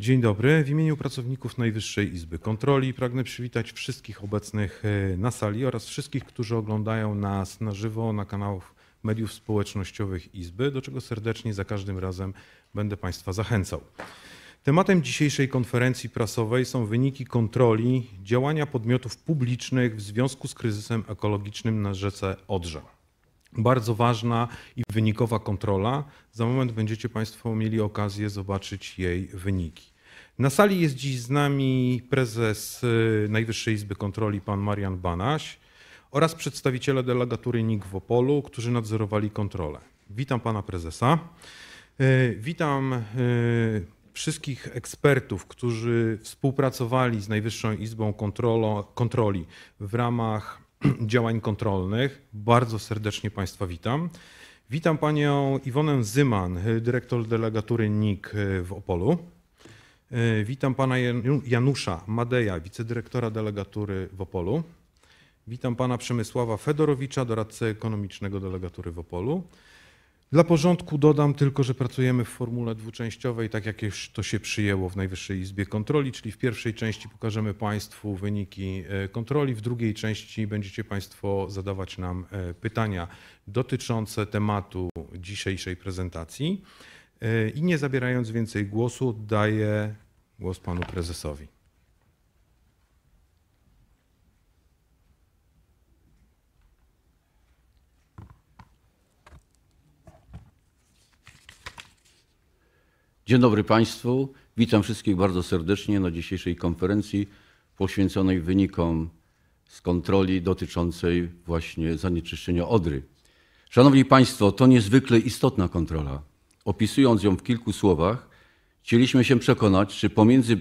Dzień dobry. W imieniu pracowników Najwyższej Izby Kontroli pragnę przywitać wszystkich obecnych e, na sali oraz wszystkich, którzy oglądają nas na żywo na kanałach mediów społecznościowych Izby, do czego serdecznie za każdym razem będę Państwa zachęcał. Tematem dzisiejszej konferencji prasowej są wyniki kontroli działania podmiotów publicznych w związku z kryzysem ekologicznym na rzece Odrze bardzo ważna i wynikowa kontrola. Za moment będziecie Państwo mieli okazję zobaczyć jej wyniki. Na sali jest dziś z nami prezes y, Najwyższej Izby Kontroli, pan Marian Banaś oraz przedstawiciele delegatury NIK w Opolu, którzy nadzorowali kontrolę. Witam pana prezesa. Y, witam y, wszystkich ekspertów, którzy współpracowali z Najwyższą Izbą Kontroli w ramach działań kontrolnych. Bardzo serdecznie Państwa witam. Witam Panią Iwonę Zyman, dyrektor delegatury NIK y, w Opolu. Y, witam Pana Janusza Madeja, wicedyrektora delegatury w Opolu. Witam Pana Przemysława Fedorowicza, doradcę ekonomicznego delegatury w Opolu. Dla porządku dodam tylko, że pracujemy w formule dwuczęściowej, tak jak już to się przyjęło w Najwyższej Izbie Kontroli, czyli w pierwszej części pokażemy Państwu wyniki e, kontroli, w drugiej części będziecie Państwo zadawać nam e, pytania dotyczące tematu dzisiejszej prezentacji. E, I nie zabierając więcej głosu, oddaję głos Panu Prezesowi. Dzień dobry Państwu. Witam wszystkich bardzo serdecznie na dzisiejszej konferencji poświęconej wynikom z kontroli dotyczącej właśnie zanieczyszczenia Odry. Szanowni Państwo, to niezwykle istotna kontrola. Opisując ją w kilku słowach, chcieliśmy się przekonać, czy pomiędzy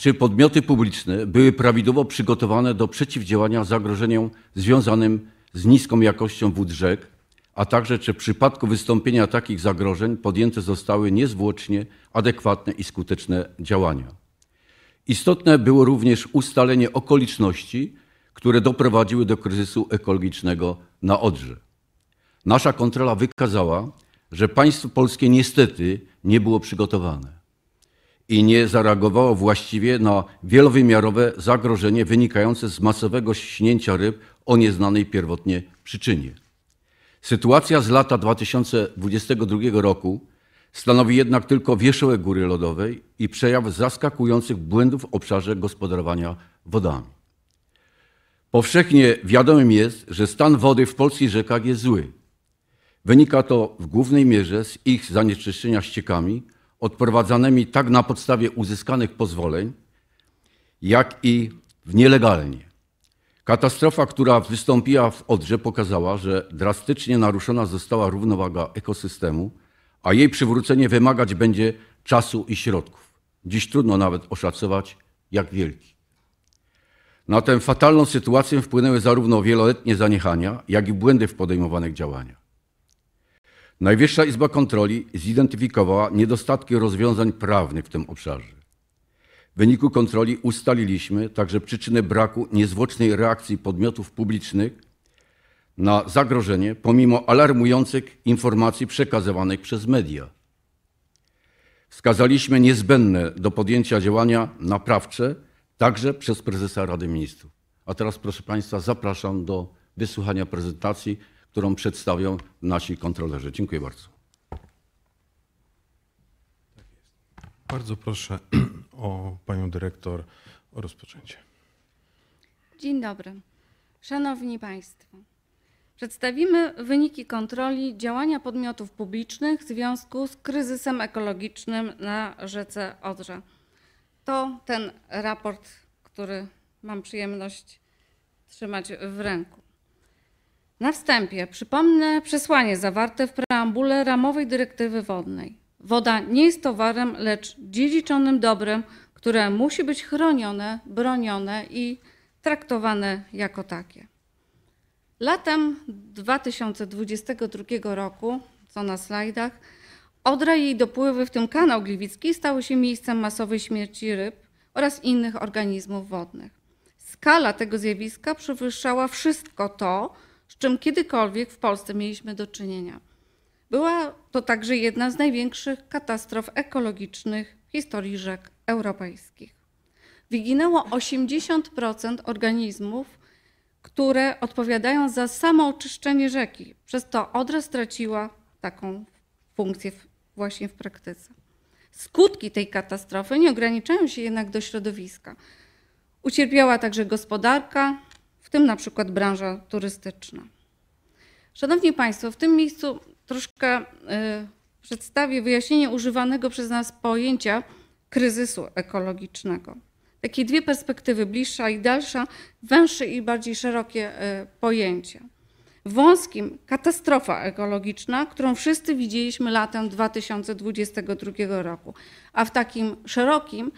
czy podmioty publiczne były prawidłowo przygotowane do przeciwdziałania zagrożeniom związanym z niską jakością wód rzek a także czy w przypadku wystąpienia takich zagrożeń podjęte zostały niezwłocznie adekwatne i skuteczne działania. Istotne było również ustalenie okoliczności, które doprowadziły do kryzysu ekologicznego na Odrze. Nasza kontrola wykazała, że państwo polskie niestety nie było przygotowane i nie zareagowało właściwie na wielowymiarowe zagrożenie wynikające z masowego śnięcia ryb o nieznanej pierwotnie przyczynie. Sytuacja z lata 2022 roku stanowi jednak tylko wierzchołek góry lodowej i przejaw zaskakujących błędów w obszarze gospodarowania wodami. Powszechnie wiadomym jest, że stan wody w polskich rzekach jest zły. Wynika to w głównej mierze z ich zanieczyszczenia ściekami odprowadzanymi tak na podstawie uzyskanych pozwoleń, jak i nielegalnie. Katastrofa, która wystąpiła w Odrze, pokazała, że drastycznie naruszona została równowaga ekosystemu, a jej przywrócenie wymagać będzie czasu i środków. Dziś trudno nawet oszacować, jak wielki. Na tę fatalną sytuację wpłynęły zarówno wieloletnie zaniechania, jak i błędy w podejmowanych działaniach. Najwyższa Izba Kontroli zidentyfikowała niedostatki rozwiązań prawnych w tym obszarze. W wyniku kontroli ustaliliśmy także przyczynę braku niezwłocznej reakcji podmiotów publicznych na zagrożenie, pomimo alarmujących informacji przekazywanych przez media. Wskazaliśmy niezbędne do podjęcia działania naprawcze także przez prezesa Rady Ministrów. A teraz, proszę Państwa, zapraszam do wysłuchania prezentacji, którą przedstawią nasi kontrolerzy. Dziękuję bardzo. Bardzo proszę o panią dyrektor o rozpoczęcie. Dzień dobry. Szanowni Państwo, przedstawimy wyniki kontroli działania podmiotów publicznych w związku z kryzysem ekologicznym na rzece Odrze. To ten raport, który mam przyjemność trzymać w ręku. Na wstępie przypomnę przesłanie zawarte w preambule ramowej dyrektywy wodnej. Woda nie jest towarem, lecz dziedziczonym dobrem, które musi być chronione, bronione i traktowane jako takie. Latem 2022 roku, co na slajdach, Odra i jej dopływy, w tym kanał Gliwicki, stały się miejscem masowej śmierci ryb oraz innych organizmów wodnych. Skala tego zjawiska przewyższała wszystko to, z czym kiedykolwiek w Polsce mieliśmy do czynienia. Była to także jedna z największych katastrof ekologicznych w historii rzek europejskich. Wyginęło 80% organizmów, które odpowiadają za samooczyszczenie rzeki, przez to Odra straciła taką funkcję właśnie w praktyce. Skutki tej katastrofy nie ograniczają się jednak do środowiska. Ucierpiała także gospodarka, w tym na przykład branża turystyczna. Szanowni Państwo, w tym miejscu troszkę y, przedstawię wyjaśnienie używanego przez nas pojęcia kryzysu ekologicznego. Takie dwie perspektywy, bliższa i dalsza, węższe i bardziej szerokie y, pojęcie. Wąskim katastrofa ekologiczna, którą wszyscy widzieliśmy latem 2022 roku, a w takim szerokim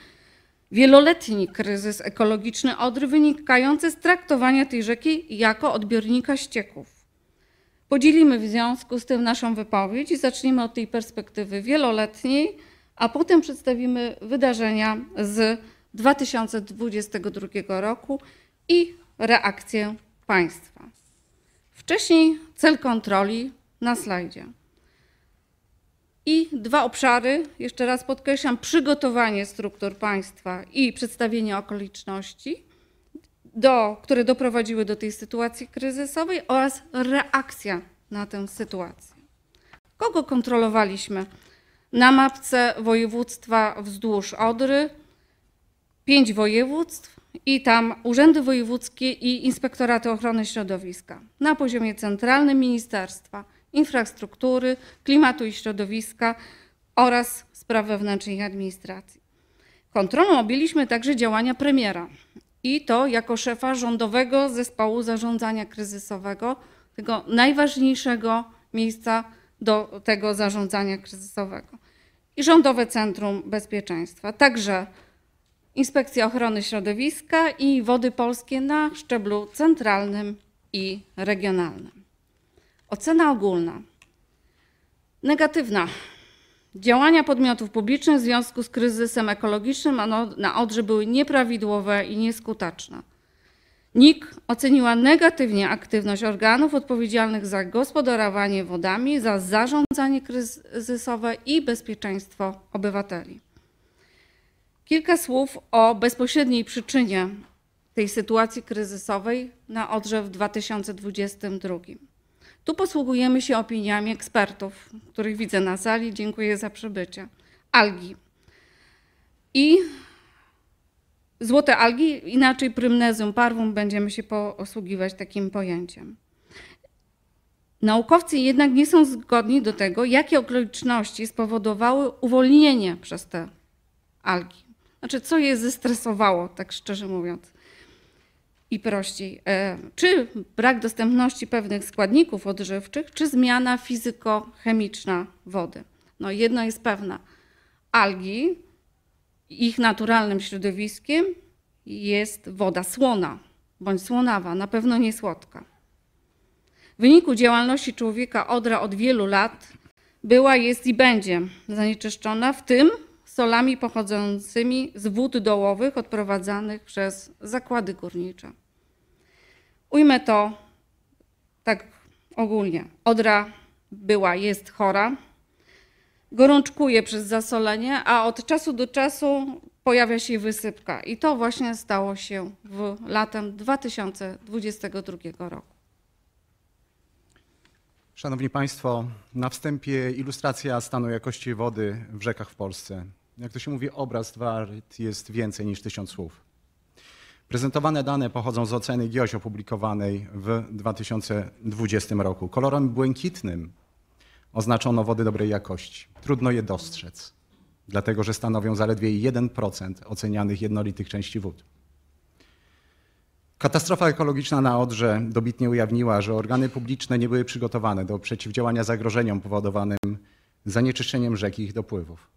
wieloletni kryzys ekologiczny Odry wynikający z traktowania tej rzeki jako odbiornika ścieków. Podzielimy w związku z tym naszą wypowiedź i zaczniemy od tej perspektywy wieloletniej, a potem przedstawimy wydarzenia z 2022 roku i reakcję państwa. Wcześniej cel kontroli na slajdzie. I dwa obszary, jeszcze raz podkreślam, przygotowanie struktur państwa i przedstawienie okoliczności – do, które doprowadziły do tej sytuacji kryzysowej oraz reakcja na tę sytuację. Kogo kontrolowaliśmy? Na mapce województwa wzdłuż Odry pięć województw i tam urzędy wojewódzkie i inspektoraty ochrony środowiska. Na poziomie centralnym ministerstwa infrastruktury, klimatu i środowiska oraz spraw wewnętrznych i administracji. Kontrolą objęliśmy także działania premiera i to jako szefa rządowego zespołu zarządzania kryzysowego, tego najważniejszego miejsca do tego zarządzania kryzysowego. I Rządowe Centrum Bezpieczeństwa. Także Inspekcja Ochrony Środowiska i Wody Polskie na szczeblu centralnym i regionalnym. Ocena ogólna. Negatywna Działania podmiotów publicznych w związku z kryzysem ekologicznym no, na Odrze były nieprawidłowe i nieskuteczne. NIK oceniła negatywnie aktywność organów odpowiedzialnych za gospodarowanie wodami, za zarządzanie kryzysowe i bezpieczeństwo obywateli. Kilka słów o bezpośredniej przyczynie tej sytuacji kryzysowej na Odrze w 2022. Tu posługujemy się opiniami ekspertów, których widzę na sali. Dziękuję za przybycie. Algi. I złote algi, inaczej prymnezum parwum, będziemy się posługiwać takim pojęciem. Naukowcy jednak nie są zgodni do tego, jakie okoliczności spowodowały uwolnienie przez te algi. Znaczy, co je zestresowało, tak szczerze mówiąc i prościej. E, czy brak dostępności pewnych składników odżywczych, czy zmiana fizykochemiczna wody. No jedno jest pewne. Algi, ich naturalnym środowiskiem jest woda słona bądź słonawa, na pewno nie słodka. W wyniku działalności człowieka Odra od wielu lat była, jest i będzie zanieczyszczona, w tym solami pochodzącymi z wód dołowych odprowadzanych przez zakłady górnicze. Ujmę to tak ogólnie. Odra była, jest chora, gorączkuje przez zasolenie, a od czasu do czasu pojawia się wysypka. I to właśnie stało się w latem 2022 roku. Szanowni Państwo, na wstępie ilustracja stanu jakości wody w rzekach w Polsce jak to się mówi, obraz wart jest więcej niż tysiąc słów. Prezentowane dane pochodzą z oceny GIOŚ opublikowanej w 2020 roku. Kolorem błękitnym oznaczono wody dobrej jakości. Trudno je dostrzec, dlatego że stanowią zaledwie 1% ocenianych jednolitych części wód. Katastrofa ekologiczna na Odrze dobitnie ujawniła, że organy publiczne nie były przygotowane do przeciwdziałania zagrożeniom powodowanym zanieczyszczeniem rzeki i ich dopływów.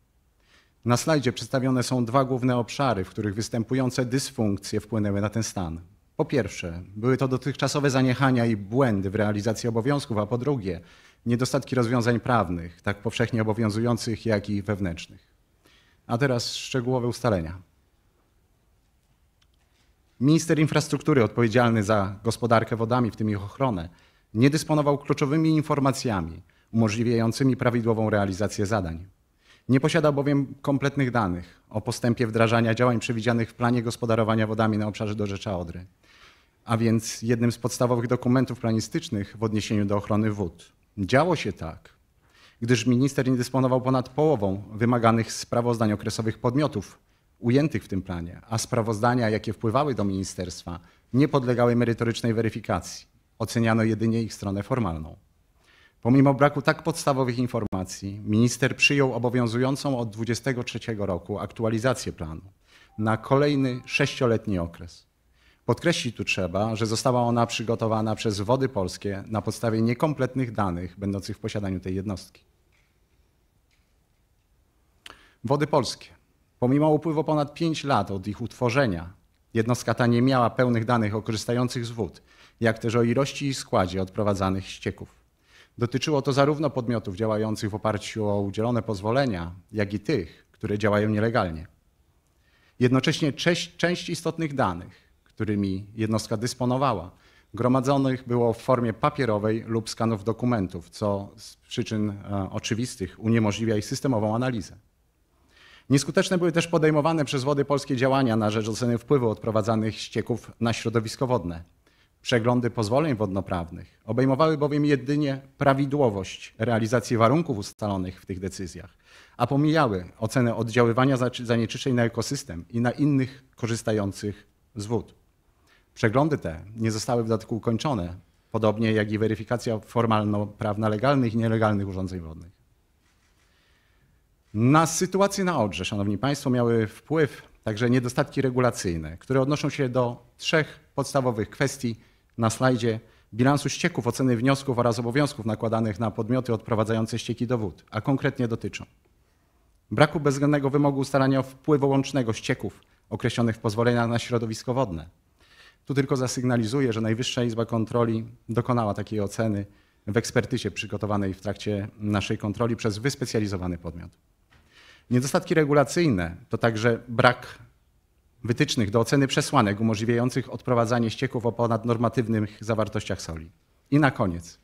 Na slajdzie przedstawione są dwa główne obszary, w których występujące dysfunkcje wpłynęły na ten stan. Po pierwsze, były to dotychczasowe zaniechania i błędy w realizacji obowiązków, a po drugie, niedostatki rozwiązań prawnych, tak powszechnie obowiązujących, jak i wewnętrznych. A teraz szczegółowe ustalenia. Minister infrastruktury odpowiedzialny za gospodarkę wodami, w tym ich ochronę, nie dysponował kluczowymi informacjami umożliwiającymi prawidłową realizację zadań. Nie posiada bowiem kompletnych danych o postępie wdrażania działań przewidzianych w planie gospodarowania wodami na obszarze dorzecza Odry, a więc jednym z podstawowych dokumentów planistycznych w odniesieniu do ochrony wód. Działo się tak, gdyż minister nie dysponował ponad połową wymaganych sprawozdań okresowych podmiotów ujętych w tym planie, a sprawozdania, jakie wpływały do ministerstwa, nie podlegały merytorycznej weryfikacji. Oceniano jedynie ich stronę formalną. Pomimo braku tak podstawowych informacji, minister przyjął obowiązującą od 2023 roku aktualizację planu na kolejny sześcioletni okres. Podkreślić tu trzeba, że została ona przygotowana przez Wody Polskie na podstawie niekompletnych danych będących w posiadaniu tej jednostki. Wody Polskie. Pomimo upływu ponad 5 lat od ich utworzenia, jednostka ta nie miała pełnych danych o korzystających z wód, jak też o ilości i składzie odprowadzanych ścieków. Dotyczyło to zarówno podmiotów działających w oparciu o udzielone pozwolenia, jak i tych, które działają nielegalnie. Jednocześnie część, część istotnych danych, którymi jednostka dysponowała, gromadzonych było w formie papierowej lub skanów dokumentów, co z przyczyn e, oczywistych uniemożliwia ich systemową analizę. Nieskuteczne były też podejmowane przez Wody Polskie działania na rzecz oceny wpływu odprowadzanych ścieków na środowisko wodne, Przeglądy pozwoleń wodnoprawnych obejmowały bowiem jedynie prawidłowość realizacji warunków ustalonych w tych decyzjach, a pomijały ocenę oddziaływania zanieczyszczeń na ekosystem i na innych korzystających z wód. Przeglądy te nie zostały w dodatku ukończone, podobnie jak i weryfikacja formalno-prawna legalnych i nielegalnych urządzeń wodnych. Na sytuację na Odrze, Szanowni Państwo, miały wpływ także niedostatki regulacyjne, które odnoszą się do trzech podstawowych kwestii na slajdzie bilansu ścieków, oceny wniosków oraz obowiązków nakładanych na podmioty odprowadzające ścieki do wód, a konkretnie dotyczą braku bezwzględnego wymogu ustalania wpływu łącznego ścieków określonych w pozwoleniach na środowisko wodne. Tu tylko zasygnalizuję, że Najwyższa Izba Kontroli dokonała takiej oceny w ekspertyzie przygotowanej w trakcie naszej kontroli przez wyspecjalizowany podmiot. Niedostatki regulacyjne to także brak wytycznych do oceny przesłanek umożliwiających odprowadzanie ścieków o ponadnormatywnych zawartościach soli. I na koniec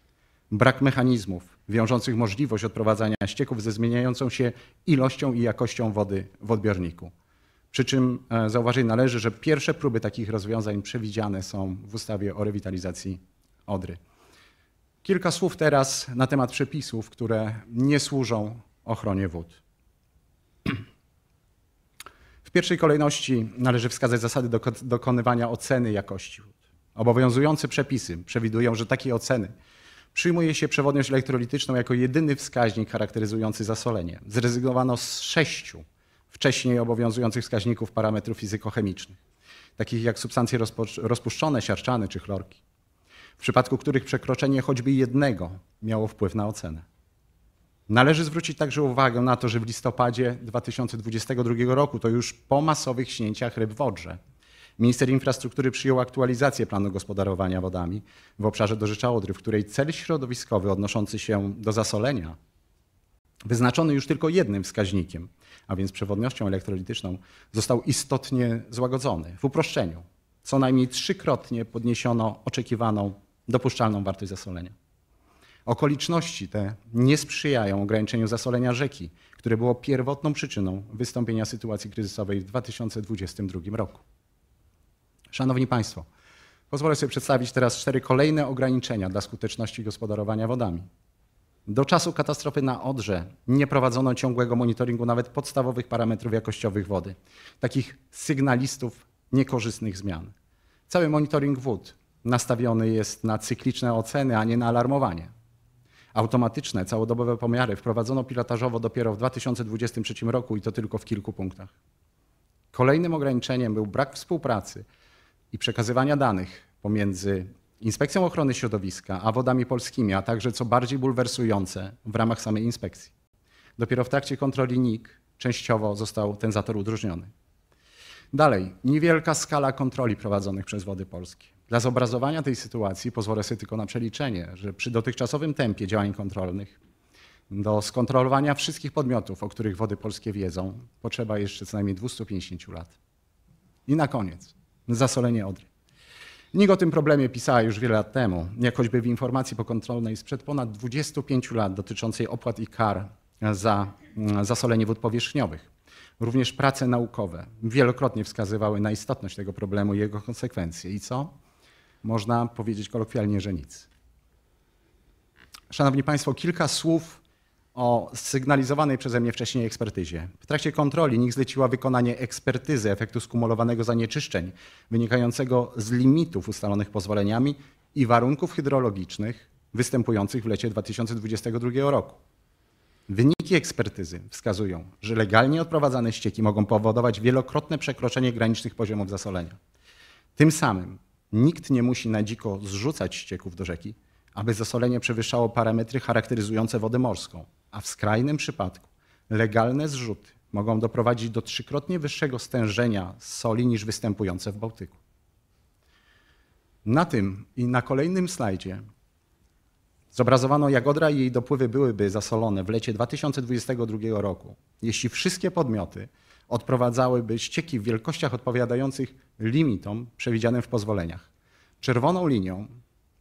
brak mechanizmów wiążących możliwość odprowadzania ścieków ze zmieniającą się ilością i jakością wody w odbiorniku. Przy czym e, zauważyć należy, że pierwsze próby takich rozwiązań przewidziane są w ustawie o rewitalizacji Odry. Kilka słów teraz na temat przepisów, które nie służą ochronie wód pierwszej kolejności należy wskazać zasady dokonywania oceny jakości wód. Obowiązujące przepisy przewidują, że takiej oceny przyjmuje się przewodność elektrolityczną jako jedyny wskaźnik charakteryzujący zasolenie. Zrezygnowano z sześciu wcześniej obowiązujących wskaźników parametrów fizykochemicznych, takich jak substancje rozpuszczone, siarczany czy chlorki, w przypadku których przekroczenie choćby jednego miało wpływ na ocenę. Należy zwrócić także uwagę na to, że w listopadzie 2022 roku, to już po masowych śnięciach ryb w Odrze, minister infrastruktury przyjął aktualizację planu gospodarowania wodami w obszarze dorzecza Odry, w której cel środowiskowy odnoszący się do zasolenia wyznaczony już tylko jednym wskaźnikiem, a więc przewodnością elektrolityczną, został istotnie złagodzony. W uproszczeniu, co najmniej trzykrotnie podniesiono oczekiwaną dopuszczalną wartość zasolenia. Okoliczności te nie sprzyjają ograniczeniu zasolenia rzeki, które było pierwotną przyczyną wystąpienia sytuacji kryzysowej w 2022 roku. Szanowni Państwo, pozwolę sobie przedstawić teraz cztery kolejne ograniczenia dla skuteczności gospodarowania wodami. Do czasu katastrofy na Odrze nie prowadzono ciągłego monitoringu nawet podstawowych parametrów jakościowych wody, takich sygnalistów niekorzystnych zmian. Cały monitoring wód nastawiony jest na cykliczne oceny, a nie na alarmowanie automatyczne, całodobowe pomiary wprowadzono pilotażowo dopiero w 2023 roku i to tylko w kilku punktach. Kolejnym ograniczeniem był brak współpracy i przekazywania danych pomiędzy Inspekcją Ochrony Środowiska a wodami polskimi, a także, co bardziej bulwersujące, w ramach samej inspekcji. Dopiero w trakcie kontroli NIK częściowo został ten zator udrożniony. Dalej, niewielka skala kontroli prowadzonych przez wody polskie. Dla zobrazowania tej sytuacji pozwolę sobie tylko na przeliczenie, że przy dotychczasowym tempie działań kontrolnych do skontrolowania wszystkich podmiotów, o których wody polskie wiedzą, potrzeba jeszcze co najmniej 250 lat. I na koniec zasolenie Odry. Nikt o tym problemie pisała już wiele lat temu, jak w informacji pokontrolnej sprzed ponad 25 lat dotyczącej opłat i kar za mm, zasolenie wód powierzchniowych. Również prace naukowe wielokrotnie wskazywały na istotność tego problemu i jego konsekwencje. I co? można powiedzieć kolokwialnie, że nic. Szanowni Państwo, kilka słów o sygnalizowanej przeze mnie wcześniej ekspertyzie. W trakcie kontroli NIK zleciła wykonanie ekspertyzy efektu skumulowanego zanieczyszczeń wynikającego z limitów ustalonych pozwoleniami i warunków hydrologicznych występujących w lecie 2022 roku. Wyniki ekspertyzy wskazują, że legalnie odprowadzane ścieki mogą powodować wielokrotne przekroczenie granicznych poziomów zasolenia. Tym samym Nikt nie musi na dziko zrzucać ścieków do rzeki, aby zasolenie przewyższało parametry charakteryzujące wodę morską, a w skrajnym przypadku legalne zrzuty mogą doprowadzić do trzykrotnie wyższego stężenia soli niż występujące w Bałtyku. Na tym i na kolejnym slajdzie zobrazowano, jak Odra i jej dopływy byłyby zasolone w lecie 2022 roku, jeśli wszystkie podmioty odprowadzałyby ścieki w wielkościach odpowiadających limitom przewidzianym w pozwoleniach. Czerwoną linią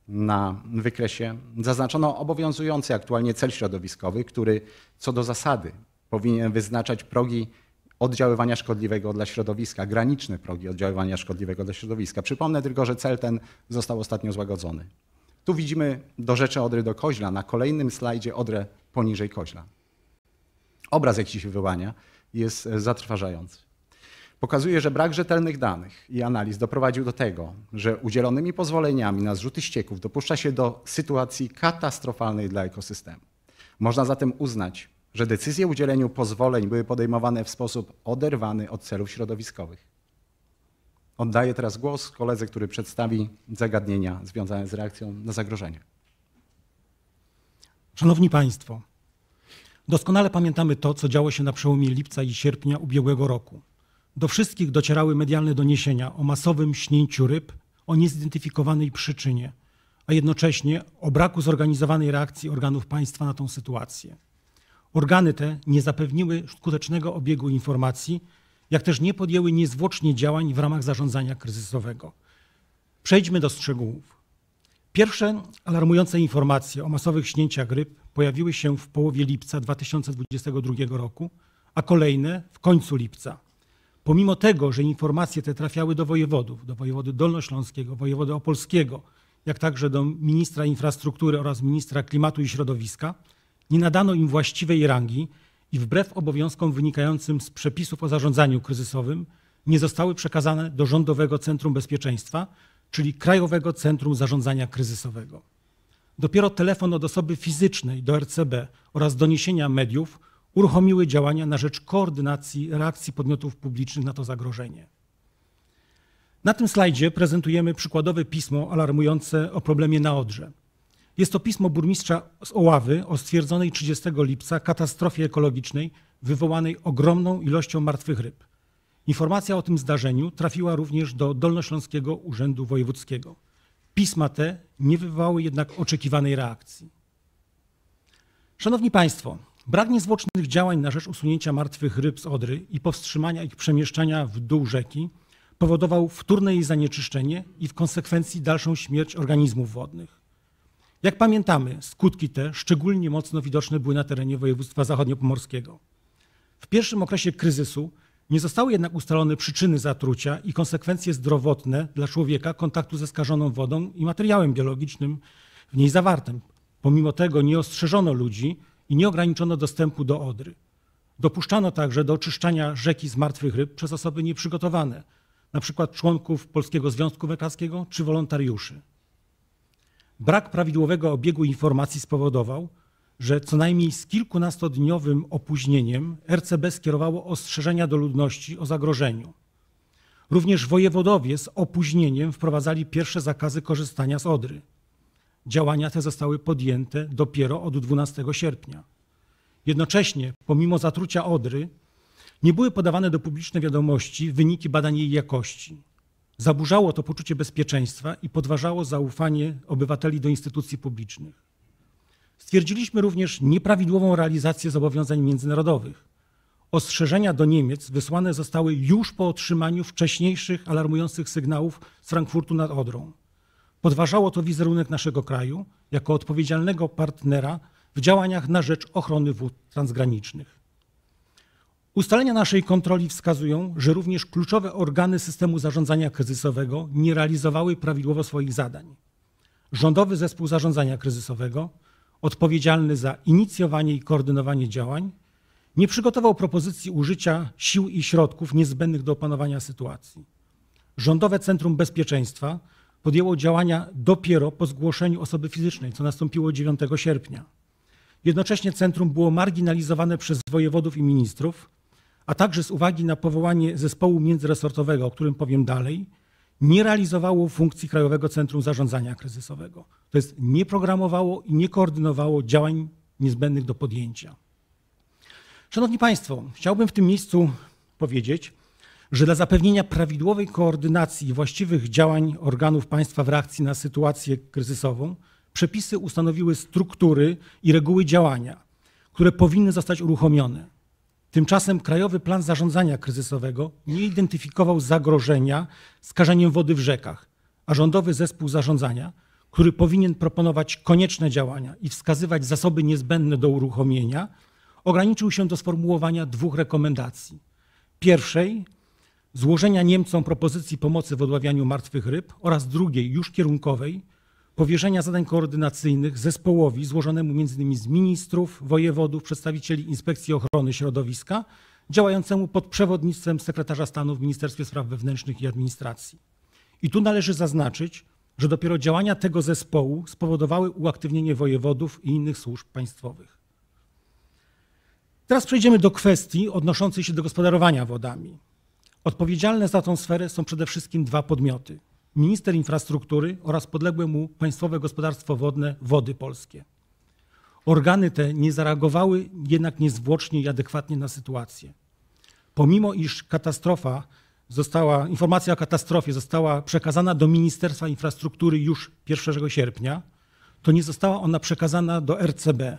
na wykresie zaznaczono obowiązujący aktualnie cel środowiskowy, który co do zasady powinien wyznaczać progi oddziaływania szkodliwego dla środowiska, graniczne progi oddziaływania szkodliwego dla środowiska. Przypomnę tylko, że cel ten został ostatnio złagodzony. Tu widzimy do rzeczy Odry do Koźla, na kolejnym slajdzie Odrę poniżej Koźla. Obraz, jaki się wyłania, jest e, zatrważający. Pokazuje, że brak rzetelnych danych i analiz doprowadził do tego, że udzielonymi pozwoleniami na zrzuty ścieków dopuszcza się do sytuacji katastrofalnej dla ekosystemu. Można zatem uznać, że decyzje o udzieleniu pozwoleń były podejmowane w sposób oderwany od celów środowiskowych. Oddaję teraz głos koledze, który przedstawi zagadnienia związane z reakcją na zagrożenie. Szanowni Państwo, Doskonale pamiętamy to, co działo się na przełomie lipca i sierpnia ubiegłego roku. Do wszystkich docierały medialne doniesienia o masowym śnięciu ryb, o niezidentyfikowanej przyczynie, a jednocześnie o braku zorganizowanej reakcji organów państwa na tą sytuację. Organy te nie zapewniły skutecznego obiegu informacji, jak też nie podjęły niezwłocznie działań w ramach zarządzania kryzysowego. Przejdźmy do szczegółów. Pierwsze alarmujące informacje o masowych śnięciach ryb pojawiły się w połowie lipca 2022 roku, a kolejne w końcu lipca. Pomimo tego, że informacje te trafiały do wojewodów, do wojewody dolnośląskiego, wojewody opolskiego, jak także do ministra infrastruktury oraz ministra klimatu i środowiska, nie nadano im właściwej rangi i wbrew obowiązkom wynikającym z przepisów o zarządzaniu kryzysowym nie zostały przekazane do Rządowego Centrum Bezpieczeństwa, czyli Krajowego Centrum Zarządzania Kryzysowego. Dopiero telefon od osoby fizycznej do RCB oraz doniesienia mediów uruchomiły działania na rzecz koordynacji reakcji podmiotów publicznych na to zagrożenie. Na tym slajdzie prezentujemy przykładowe pismo alarmujące o problemie na Odrze. Jest to pismo burmistrza z Oławy o stwierdzonej 30 lipca katastrofie ekologicznej wywołanej ogromną ilością martwych ryb. Informacja o tym zdarzeniu trafiła również do Dolnośląskiego Urzędu Wojewódzkiego. Pisma te nie wywołały jednak oczekiwanej reakcji. Szanowni Państwo, brak niezwłocznych działań na rzecz usunięcia martwych ryb z Odry i powstrzymania ich przemieszczania w dół rzeki powodował wtórne jej zanieczyszczenie i w konsekwencji dalszą śmierć organizmów wodnych. Jak pamiętamy, skutki te szczególnie mocno widoczne były na terenie województwa zachodniopomorskiego. W pierwszym okresie kryzysu nie zostały jednak ustalone przyczyny zatrucia i konsekwencje zdrowotne dla człowieka kontaktu ze skażoną wodą i materiałem biologicznym w niej zawartym. Pomimo tego nie ostrzeżono ludzi i nie ograniczono dostępu do Odry. Dopuszczano także do oczyszczania rzeki z martwych ryb przez osoby nieprzygotowane, np. członków Polskiego Związku Wędkarskiego czy wolontariuszy. Brak prawidłowego obiegu informacji spowodował, że co najmniej z kilkunastodniowym opóźnieniem RCB skierowało ostrzeżenia do ludności o zagrożeniu. Również wojewodowie z opóźnieniem wprowadzali pierwsze zakazy korzystania z Odry. Działania te zostały podjęte dopiero od 12 sierpnia. Jednocześnie, pomimo zatrucia Odry, nie były podawane do publicznej wiadomości wyniki badań jej jakości. Zaburzało to poczucie bezpieczeństwa i podważało zaufanie obywateli do instytucji publicznych. Stwierdziliśmy również nieprawidłową realizację zobowiązań międzynarodowych. Ostrzeżenia do Niemiec wysłane zostały już po otrzymaniu wcześniejszych alarmujących sygnałów z Frankfurtu nad Odrą. Podważało to wizerunek naszego kraju jako odpowiedzialnego partnera w działaniach na rzecz ochrony wód transgranicznych. Ustalenia naszej kontroli wskazują, że również kluczowe organy systemu zarządzania kryzysowego nie realizowały prawidłowo swoich zadań. Rządowy Zespół Zarządzania Kryzysowego odpowiedzialny za inicjowanie i koordynowanie działań, nie przygotował propozycji użycia sił i środków niezbędnych do opanowania sytuacji. Rządowe Centrum Bezpieczeństwa podjęło działania dopiero po zgłoszeniu osoby fizycznej, co nastąpiło 9 sierpnia. Jednocześnie centrum było marginalizowane przez wojewodów i ministrów, a także z uwagi na powołanie zespołu międzyresortowego, o którym powiem dalej, nie realizowało funkcji Krajowego Centrum Zarządzania Kryzysowego. To jest nie programowało i nie koordynowało działań niezbędnych do podjęcia. Szanowni Państwo, chciałbym w tym miejscu powiedzieć, że dla zapewnienia prawidłowej koordynacji i właściwych działań organów państwa w reakcji na sytuację kryzysową, przepisy ustanowiły struktury i reguły działania, które powinny zostać uruchomione. Tymczasem Krajowy Plan Zarządzania Kryzysowego nie identyfikował zagrożenia skażeniem wody w rzekach, a Rządowy Zespół Zarządzania, który powinien proponować konieczne działania i wskazywać zasoby niezbędne do uruchomienia, ograniczył się do sformułowania dwóch rekomendacji. Pierwszej złożenia Niemcom propozycji pomocy w odławianiu martwych ryb oraz drugiej, już kierunkowej, powierzenia zadań koordynacyjnych zespołowi złożonemu m.in. z ministrów, wojewodów, przedstawicieli Inspekcji Ochrony Środowiska, działającemu pod przewodnictwem sekretarza stanu w Ministerstwie Spraw Wewnętrznych i Administracji. I tu należy zaznaczyć, że dopiero działania tego zespołu spowodowały uaktywnienie wojewodów i innych służb państwowych. Teraz przejdziemy do kwestii odnoszącej się do gospodarowania wodami. Odpowiedzialne za tą sferę są przede wszystkim dwa podmioty minister infrastruktury oraz podległe mu Państwowe Gospodarstwo Wodne Wody Polskie. Organy te nie zareagowały jednak niezwłocznie i adekwatnie na sytuację. Pomimo iż katastrofa została, informacja o katastrofie została przekazana do Ministerstwa Infrastruktury już 1 sierpnia, to nie została ona przekazana do RCB.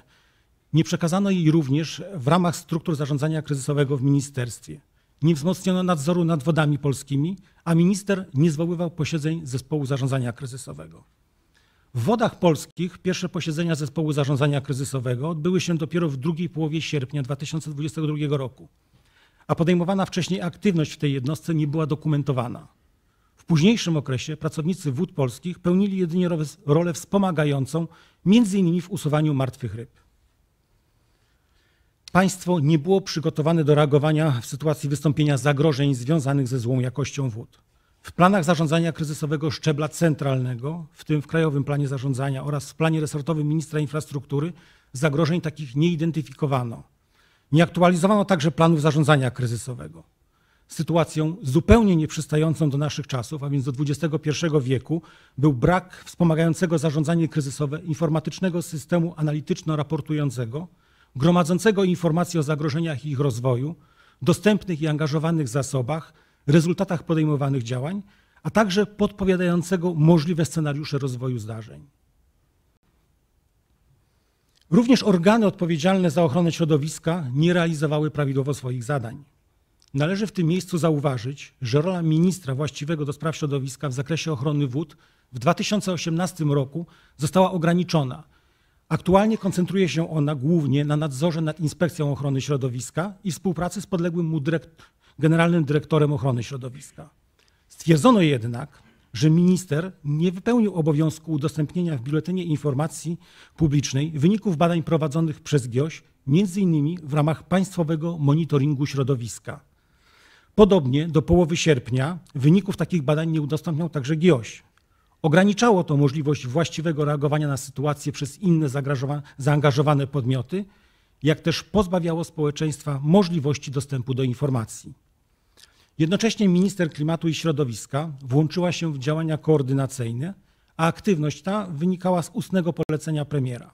Nie przekazano jej również w ramach struktur zarządzania kryzysowego w ministerstwie nie wzmocniono nadzoru nad wodami polskimi, a minister nie zwoływał posiedzeń zespołu zarządzania kryzysowego. W wodach polskich pierwsze posiedzenia zespołu zarządzania kryzysowego odbyły się dopiero w drugiej połowie sierpnia 2022 roku, a podejmowana wcześniej aktywność w tej jednostce nie była dokumentowana. W późniejszym okresie pracownicy wód polskich pełnili jedynie rolę wspomagającą, między innymi w usuwaniu martwych ryb. Państwo nie było przygotowane do reagowania w sytuacji wystąpienia zagrożeń związanych ze złą jakością wód. W planach zarządzania kryzysowego szczebla centralnego, w tym w Krajowym Planie Zarządzania oraz w planie resortowym ministra infrastruktury, zagrożeń takich nie identyfikowano. Nie aktualizowano także planów zarządzania kryzysowego. Sytuacją zupełnie nieprzystającą do naszych czasów, a więc do XXI wieku, był brak wspomagającego zarządzanie kryzysowe informatycznego systemu analityczno-raportującego, gromadzącego informacje o zagrożeniach i ich rozwoju, dostępnych i angażowanych zasobach, rezultatach podejmowanych działań, a także podpowiadającego możliwe scenariusze rozwoju zdarzeń. Również organy odpowiedzialne za ochronę środowiska nie realizowały prawidłowo swoich zadań. Należy w tym miejscu zauważyć, że rola ministra właściwego do spraw środowiska w zakresie ochrony wód w 2018 roku została ograniczona Aktualnie koncentruje się ona głównie na nadzorze nad Inspekcją Ochrony Środowiska i współpracy z podległym mu dyrekt Generalnym Dyrektorem Ochrony Środowiska. Stwierdzono jednak, że minister nie wypełnił obowiązku udostępnienia w Biuletynie Informacji Publicznej wyników badań prowadzonych przez GIOŚ, innymi w ramach państwowego monitoringu środowiska. Podobnie do połowy sierpnia wyników takich badań nie udostępniał także GIOŚ. Ograniczało to możliwość właściwego reagowania na sytuację przez inne zaangażowane podmioty, jak też pozbawiało społeczeństwa możliwości dostępu do informacji. Jednocześnie minister klimatu i środowiska włączyła się w działania koordynacyjne, a aktywność ta wynikała z ustnego polecenia premiera.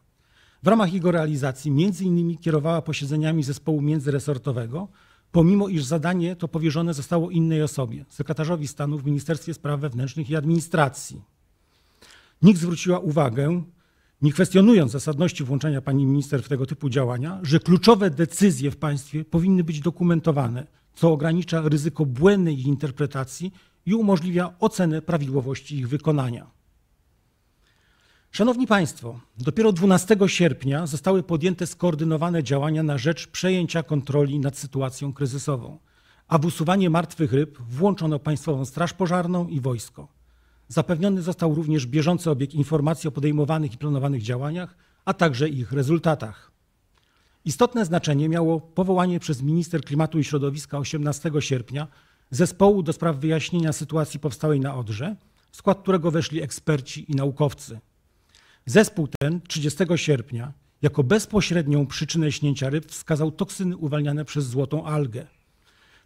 W ramach jego realizacji między innymi kierowała posiedzeniami zespołu międzyresortowego, pomimo iż zadanie to powierzone zostało innej osobie, sekretarzowi stanu w Ministerstwie Spraw Wewnętrznych i Administracji. Nikt zwróciła uwagę, nie kwestionując zasadności włączenia pani minister w tego typu działania, że kluczowe decyzje w państwie powinny być dokumentowane, co ogranicza ryzyko błędnej ich interpretacji i umożliwia ocenę prawidłowości ich wykonania. Szanowni Państwo, dopiero 12 sierpnia zostały podjęte skoordynowane działania na rzecz przejęcia kontroli nad sytuacją kryzysową, a w usuwanie martwych ryb włączono Państwową Straż Pożarną i wojsko. Zapewniony został również bieżący obieg informacji o podejmowanych i planowanych działaniach, a także ich rezultatach. Istotne znaczenie miało powołanie przez minister klimatu i środowiska 18 sierpnia zespołu do spraw wyjaśnienia sytuacji powstałej na Odrze, w skład którego weszli eksperci i naukowcy. Zespół ten 30 sierpnia jako bezpośrednią przyczynę śnięcia ryb wskazał toksyny uwalniane przez złotą algę,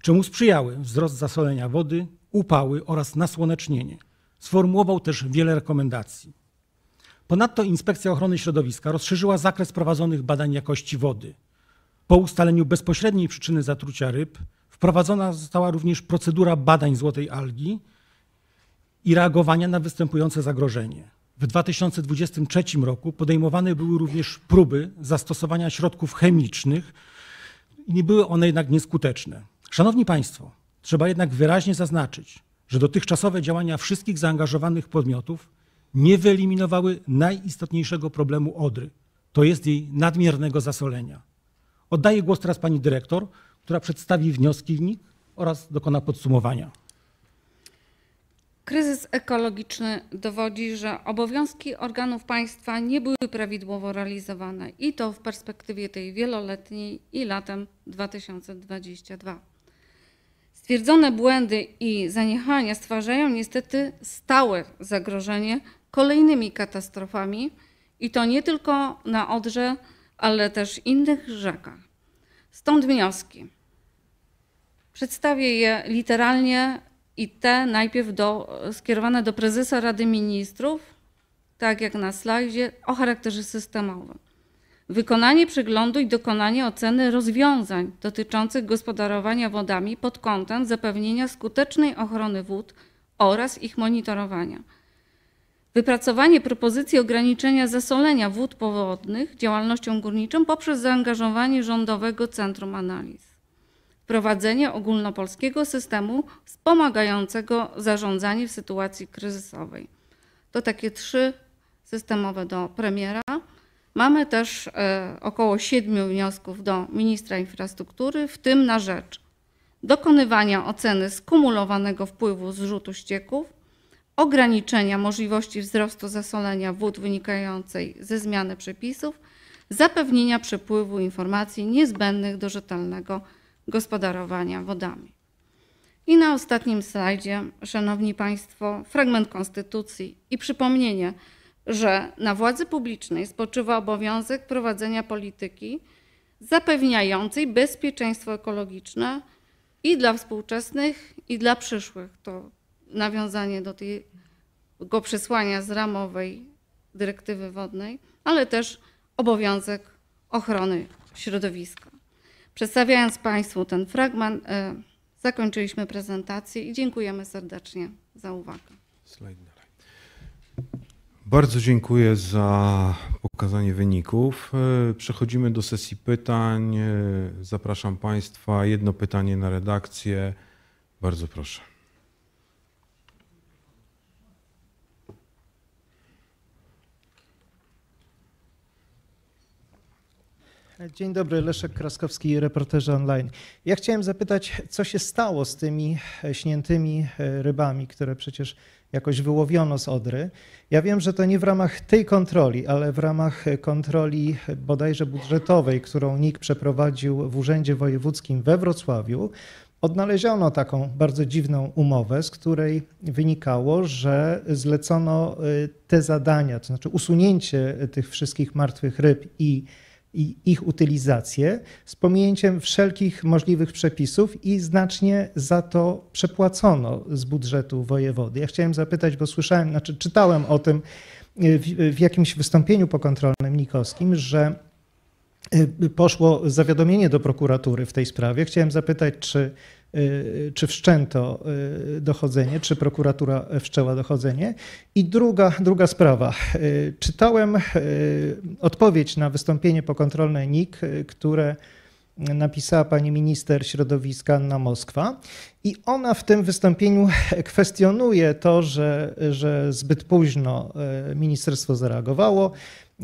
czemu sprzyjały wzrost zasolenia wody, upały oraz nasłonecznienie. Sformułował też wiele rekomendacji. Ponadto Inspekcja Ochrony Środowiska rozszerzyła zakres prowadzonych badań jakości wody. Po ustaleniu bezpośredniej przyczyny zatrucia ryb wprowadzona została również procedura badań złotej algi i reagowania na występujące zagrożenie. W 2023 roku podejmowane były również próby zastosowania środków chemicznych i nie były one jednak nieskuteczne. Szanowni Państwo, trzeba jednak wyraźnie zaznaczyć, że dotychczasowe działania wszystkich zaangażowanych podmiotów nie wyeliminowały najistotniejszego problemu Odry, to jest jej nadmiernego zasolenia. Oddaję głos teraz pani dyrektor, która przedstawi wnioski nich oraz dokona podsumowania. Kryzys ekologiczny dowodzi, że obowiązki organów państwa nie były prawidłowo realizowane i to w perspektywie tej wieloletniej i latem 2022. Stwierdzone błędy i zaniechania stwarzają niestety stałe zagrożenie kolejnymi katastrofami i to nie tylko na Odrze, ale też innych rzekach. Stąd wnioski. Przedstawię je literalnie i te najpierw do, skierowane do prezesa Rady Ministrów, tak jak na slajdzie, o charakterze systemowym. Wykonanie przeglądu i dokonanie oceny rozwiązań dotyczących gospodarowania wodami pod kątem zapewnienia skutecznej ochrony wód oraz ich monitorowania. Wypracowanie propozycji ograniczenia zasolenia wód powodnych działalnością górniczą poprzez zaangażowanie Rządowego Centrum Analiz wprowadzenie ogólnopolskiego systemu wspomagającego zarządzanie w sytuacji kryzysowej. To takie trzy systemowe do premiera. Mamy też e, około siedmiu wniosków do ministra infrastruktury, w tym na rzecz dokonywania oceny skumulowanego wpływu zrzutu ścieków, ograniczenia możliwości wzrostu zasolenia wód wynikającej ze zmiany przepisów, zapewnienia przepływu informacji niezbędnych do rzetelnego gospodarowania wodami. I na ostatnim slajdzie, Szanowni Państwo, fragment Konstytucji i przypomnienie, że na władzy publicznej spoczywa obowiązek prowadzenia polityki zapewniającej bezpieczeństwo ekologiczne i dla współczesnych, i dla przyszłych. To nawiązanie do tego przesłania z ramowej dyrektywy wodnej, ale też obowiązek ochrony środowiska. Przedstawiając Państwu ten fragment, e, zakończyliśmy prezentację i dziękujemy serdecznie za uwagę. Bardzo dziękuję za pokazanie wyników. E, przechodzimy do sesji pytań. E, zapraszam Państwa. Jedno pytanie na redakcję. Bardzo proszę. Dzień dobry, Leszek Kraskowski, reporterzy online. Ja chciałem zapytać, co się stało z tymi śniętymi e, rybami, które przecież jakoś wyłowiono z Odry. Ja wiem, że to nie w ramach tej kontroli, ale w ramach kontroli bodajże budżetowej, którą NIK przeprowadził w Urzędzie Wojewódzkim we Wrocławiu, odnaleziono taką bardzo dziwną umowę, z której wynikało, że zlecono y, te zadania, to znaczy usunięcie tych wszystkich martwych ryb i i ich utylizację z pominięciem wszelkich możliwych przepisów i znacznie za to przepłacono z budżetu wojewody. Ja chciałem zapytać, bo słyszałem, znaczy czytałem o tym y, w, w jakimś wystąpieniu pokontrolnym Nikowskim, że y, poszło zawiadomienie do prokuratury w tej sprawie. Chciałem zapytać, czy Y, y, czy wszczęto y, dochodzenie, czy prokuratura wszczęła dochodzenie. I druga, druga sprawa. Czytałem odpowiedź na wystąpienie pokontrolne NIK, które napisała pani minister środowiska Anna Moskwa. I ona w tym wystąpieniu kwestionuje to, że, że zbyt późno ministerstwo zareagowało,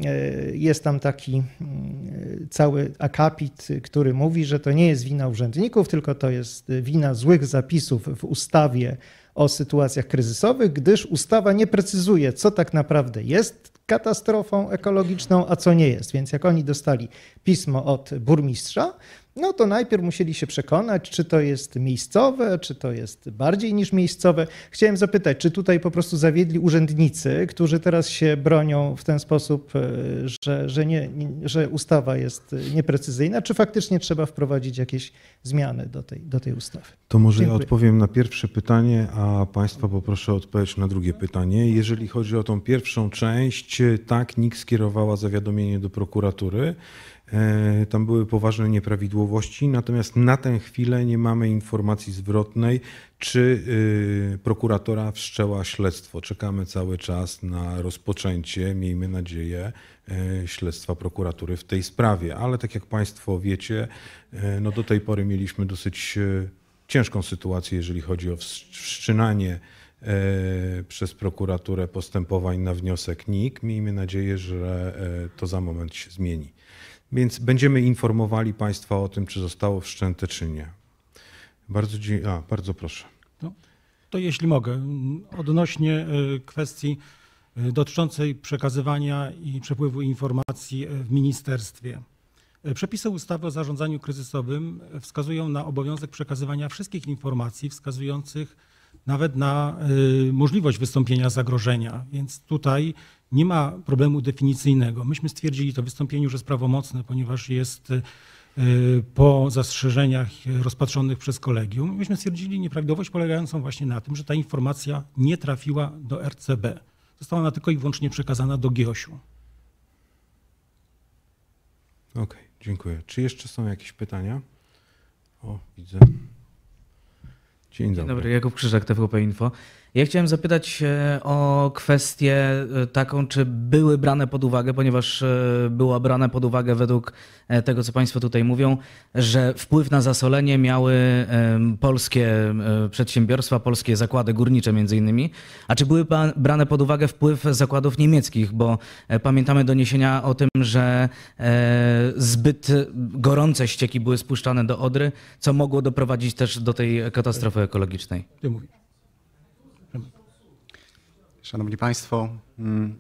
E, jest tam taki mm, e, cały akapit, który mówi, że to nie jest wina urzędników, tylko to jest wina złych zapisów w ustawie o sytuacjach kryzysowych, gdyż ustawa nie precyzuje, co tak naprawdę jest katastrofą ekologiczną, a co nie jest. Więc jak oni dostali pismo od burmistrza, no to najpierw musieli się przekonać, czy to jest miejscowe, czy to jest bardziej niż miejscowe. Chciałem zapytać, czy tutaj po prostu zawiedli urzędnicy, którzy teraz się bronią w ten sposób, e, że, że, nie, że ustawa jest nieprecyzyjna, czy faktycznie trzeba wprowadzić jakieś zmiany do tej, do tej ustawy? To może Dziękuję. ja odpowiem na pierwsze pytanie, a Państwa poproszę o odpowiedź na drugie pytanie. Jeżeli chodzi o tą pierwszą część, tak, NIK skierowała zawiadomienie do prokuratury. E, tam były poważne nieprawidłowości, natomiast na tę chwilę nie mamy informacji zwrotnej, czy y, prokuratora wszczęła śledztwo. Czekamy cały czas na rozpoczęcie, miejmy nadzieję, e, śledztwa prokuratury w tej sprawie. Ale tak jak Państwo wiecie, e, no do tej pory mieliśmy dosyć ciężką sytuację, jeżeli chodzi o wszczynanie przez prokuraturę postępowań na wniosek NIK. Miejmy nadzieję, że to za moment się zmieni. Więc będziemy informowali Państwa o tym, czy zostało wszczęte, czy nie. Bardzo, a, bardzo proszę. No, to jeśli mogę, odnośnie e, kwestii e, dotyczącej przekazywania i przepływu informacji e, w ministerstwie. Przepisy ustawy o zarządzaniu kryzysowym wskazują na obowiązek przekazywania wszystkich informacji wskazujących nawet na y, możliwość wystąpienia zagrożenia. Więc tutaj nie ma problemu definicyjnego. Myśmy stwierdzili to wystąpienie już jest prawomocne, ponieważ jest y, po zastrzeżeniach rozpatrzonych przez kolegium. Myśmy stwierdzili nieprawidłowość polegającą właśnie na tym, że ta informacja nie trafiła do RCB. Została ona tylko i wyłącznie przekazana do GIOŚ-u. Okej, okay, dziękuję. Czy jeszcze są jakieś pytania? O, widzę. Dzień dobry. Dzień dobry, Jakub Krzyżak, TVP Info. Ja chciałem zapytać e, o kwestię e, taką, czy były brane pod uwagę, ponieważ e, była brane pod uwagę według tego, co Państwo tutaj mówią, że wpływ na zasolenie miały polskie przedsiębiorstwa, polskie zakłady górnicze między innymi, a czy były brane pod uwagę wpływ zakładów niemieckich, bo pamiętamy doniesienia o tym, że zbyt gorące ścieki były spuszczane do Odry, co mogło doprowadzić też do tej katastrofy ekologicznej. Ty mówisz. Szanowni Państwo, mm,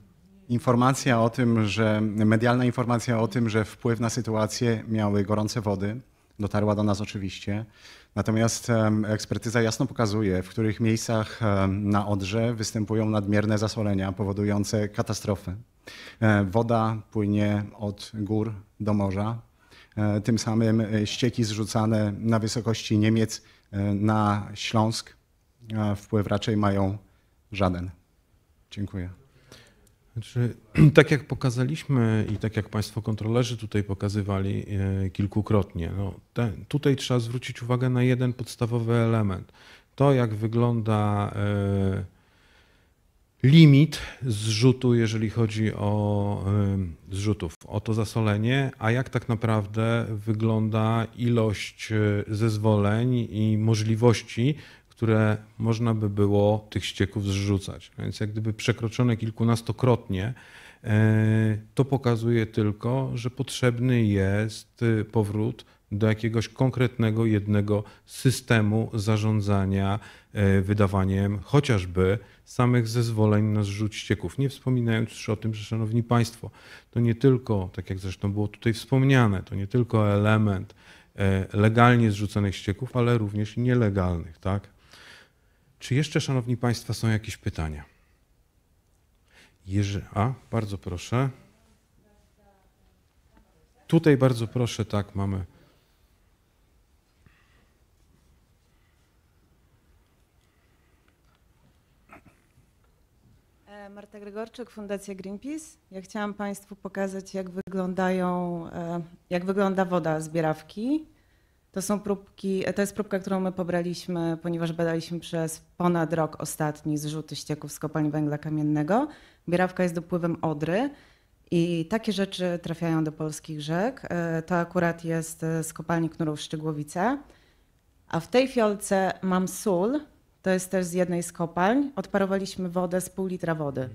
informacja o tym, że medialna informacja o tym, że wpływ na sytuację miały gorące wody, dotarła do nas oczywiście. Natomiast ekspertyza jasno pokazuje, w których miejscach na Odrze występują nadmierne zasolenia powodujące katastrofy. E, woda płynie od gór do morza, e, tym samym e, ścieki zrzucane na wysokości Niemiec na Śląsk wpływ raczej mają żaden. Dziękuję. Znaczy, tak jak pokazaliśmy i tak jak Państwo kontrolerzy tutaj pokazywali e, kilkukrotnie, no te, tutaj trzeba zwrócić uwagę na jeden podstawowy element. To jak wygląda e, limit zrzutu, jeżeli chodzi o e, zrzutów, o to zasolenie, a jak tak naprawdę wygląda ilość zezwoleń i możliwości które można by było tych ścieków zrzucać. Więc jak gdyby przekroczone kilkunastokrotnie, e, to pokazuje tylko, że potrzebny jest y, powrót do jakiegoś konkretnego jednego systemu zarządzania e, wydawaniem chociażby samych zezwoleń na zrzut ścieków. Nie wspominając już o tym, że Szanowni Państwo, to nie tylko, tak jak zresztą było tutaj wspomniane, to nie tylko element e, legalnie zrzucanych ścieków, ale również nielegalnych, tak? Czy jeszcze, Szanowni Państwo, są jakieś pytania? Jerzy, a, bardzo proszę. Tutaj bardzo proszę, tak, mamy. E, Marta Gregorczyk, Fundacja Greenpeace. Ja chciałam Państwu pokazać, jak, wyglądają, e, jak wygląda woda zbierawki. To są próbki, to jest próbka, którą my pobraliśmy, ponieważ badaliśmy przez ponad rok ostatni zrzuty ścieków z kopalni węgla kamiennego. Bierawka jest dopływem Odry i takie rzeczy trafiają do polskich rzek. E, to akurat jest e, z kopalni Knurów Szczygłowice. A w tej fiolce mam sól, to jest też z jednej z kopalń. Odparowaliśmy wodę z pół litra wody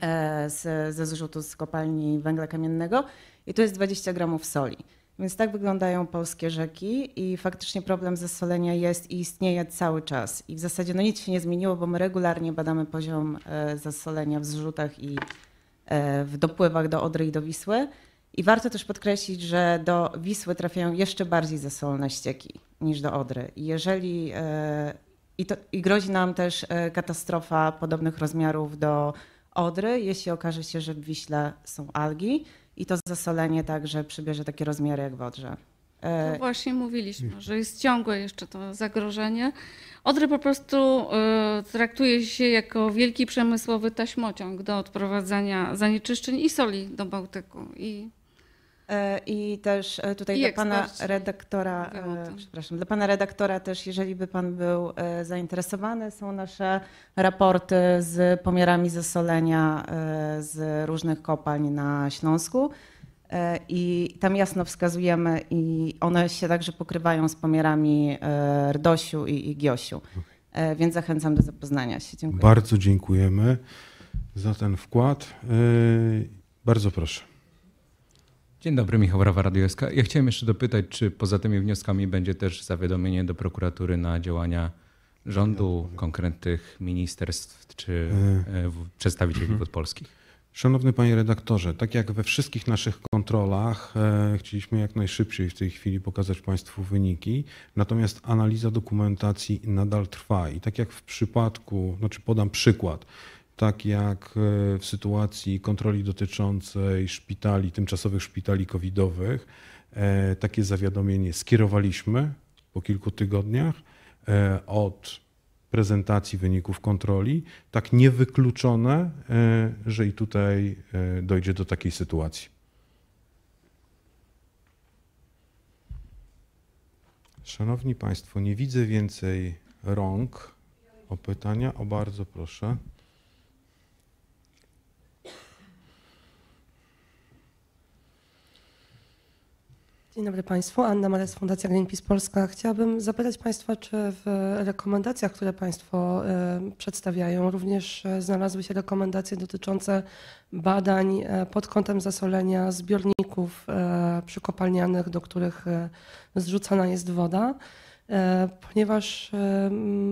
e, z, ze zrzutu z kopalni węgla kamiennego i to jest 20 gramów soli. Więc tak wyglądają polskie rzeki i faktycznie problem zasolenia jest i istnieje cały czas. I w zasadzie no nic się nie zmieniło, bo my regularnie badamy poziom e, zasolenia w zrzutach i e, w dopływach do Odry i do Wisły. I warto też podkreślić, że do Wisły trafiają jeszcze bardziej zasolne ścieki niż do Odry. jeżeli e, i, to, i grozi nam też katastrofa podobnych rozmiarów do Odry, jeśli okaże się, że w Wiśle są algi i to zasolenie także przybierze takie rozmiary jak w Odrze. To e, no właśnie mówiliśmy, że jest ciągłe jeszcze to zagrożenie. Odry po prostu e, traktuje się jako wielki przemysłowy taśmociąg do odprowadzania zanieczyszczeń i soli do Bałtyku. I E, I też e, tutaj I dla pana redaktora, e, przepraszam, dla pana redaktora też, jeżeli by pan był zainteresowany, są nasze raporty z pomiarami zasolenia z różnych kopalń na Śląsku. I tam jasno wskazujemy, i one się także pokrywają z pomiarami rdosiu i giosiu, Więc zachęcam do zapoznania się. Dziękuję. Bardzo dziękujemy za ten wkład. Bardzo proszę. Dzień dobry, Michał Brawa, Radio SK. Ja chciałem jeszcze dopytać, czy poza tymi wnioskami będzie też zawiadomienie do prokuratury na działania rządu, konkretnych ministerstw czy e, e, przedstawicieli podpolskich? Mhm. Szanowny panie redaktorze, tak jak we wszystkich naszych kontrolach, e, chcieliśmy jak najszybciej w tej chwili pokazać państwu wyniki, natomiast analiza dokumentacji nadal trwa i tak jak w przypadku, znaczy podam przykład, tak jak e, w sytuacji kontroli dotyczącej szpitali, tymczasowych szpitali covidowych, e, takie zawiadomienie skierowaliśmy po kilku tygodniach e, od prezentacji wyników kontroli, tak niewykluczone, że i tutaj dojdzie do takiej sytuacji. Szanowni Państwo, nie widzę więcej rąk o pytania. O bardzo proszę. Dzień dobry Państwu. Anna Mares, Fundacja Greenpeace Polska. Chciałabym zapytać Państwa, czy w rekomendacjach, które Państwo e, przedstawiają, również e, znalazły się rekomendacje dotyczące badań e, pod kątem zasolenia zbiorników przykopalnianych, do których zrzucana jest woda, ponieważ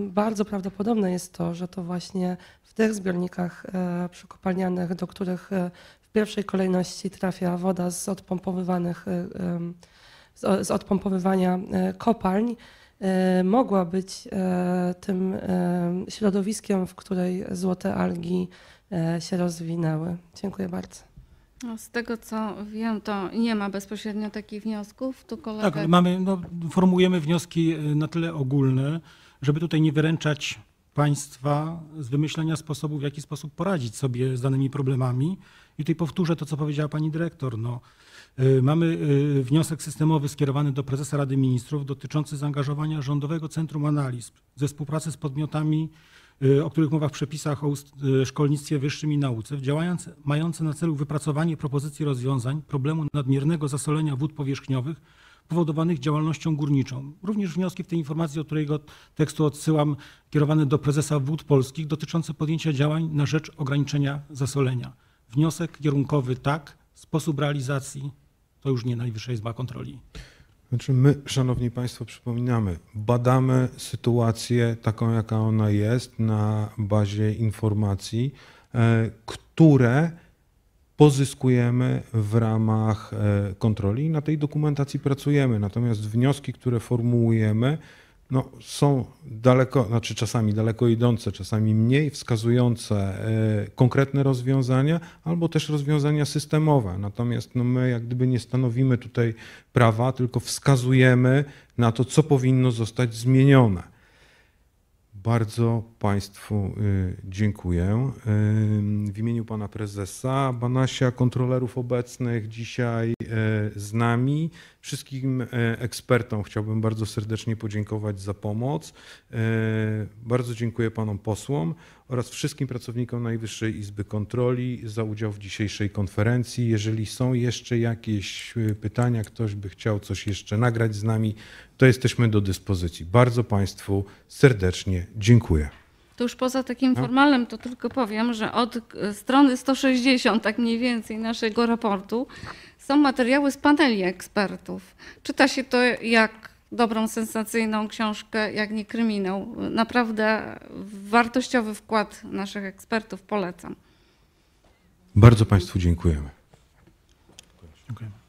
bardzo prawdopodobne jest to, że to właśnie w tych zbiornikach przykopalnianych, do których pierwszej kolejności trafia woda z odpompowywanych, y, z odpompowywania y, kopalń, y, mogła być tym środowiskiem, w której złote algi się rozwinęły. Dziękuję bardzo. No, z tego co wiem, to nie ma bezpośrednio takich wniosków. Tu kolega... Tak, mamy, no, formułujemy wnioski na tyle ogólne, żeby tutaj nie wyręczać państwa z wymyślenia sposobów, w jaki sposób poradzić sobie z danymi problemami i tutaj powtórzę to, co powiedziała pani dyrektor. No, y, mamy y, wniosek systemowy skierowany do prezesa Rady Ministrów dotyczący zaangażowania Rządowego Centrum Analiz ze współpracy z podmiotami, y, o których mowa w przepisach o szkolnictwie wyższym i nauce, działające, mające na celu wypracowanie propozycji rozwiązań problemu nadmiernego zasolenia wód powierzchniowych powodowanych działalnością górniczą. Również wnioski w tej informacji, od którego tekstu odsyłam, kierowane do prezesa Wód Polskich dotyczące podjęcia działań na rzecz ograniczenia zasolenia wniosek kierunkowy tak, sposób realizacji to już nie Najwyższa Izba Kontroli. Znaczy my, Szanowni Państwo, przypominamy, badamy sytuację taką, jaka ona jest na bazie informacji, e, które pozyskujemy w ramach e, kontroli i na tej dokumentacji pracujemy. Natomiast wnioski, które formułujemy, no, są daleko, znaczy czasami daleko idące, czasami mniej wskazujące e, konkretne rozwiązania, albo też rozwiązania systemowe. Natomiast no, my jak gdyby nie stanowimy tutaj prawa, tylko wskazujemy na to, co powinno zostać zmienione. Bardzo Państwu y, dziękuję. Y, w imieniu Pana Prezesa Banasia, kontrolerów obecnych dzisiaj y, z nami, wszystkim ekspertom chciałbym bardzo serdecznie podziękować za pomoc. Bardzo dziękuję Panom posłom oraz wszystkim pracownikom Najwyższej Izby Kontroli za udział w dzisiejszej konferencji. Jeżeli są jeszcze jakieś e, pytania, ktoś by chciał coś jeszcze nagrać z nami, to jesteśmy do dyspozycji. Bardzo Państwu serdecznie dziękuję. To już poza takim no. formalnym, to tylko powiem, że od e, strony 160, tak mniej więcej, naszego raportu są materiały z paneli ekspertów. Czyta się to jak dobrą, sensacyjną książkę, jak nie kryminał. Naprawdę wartościowy wkład naszych ekspertów polecam. Bardzo Państwu dziękujemy. Dziękujemy.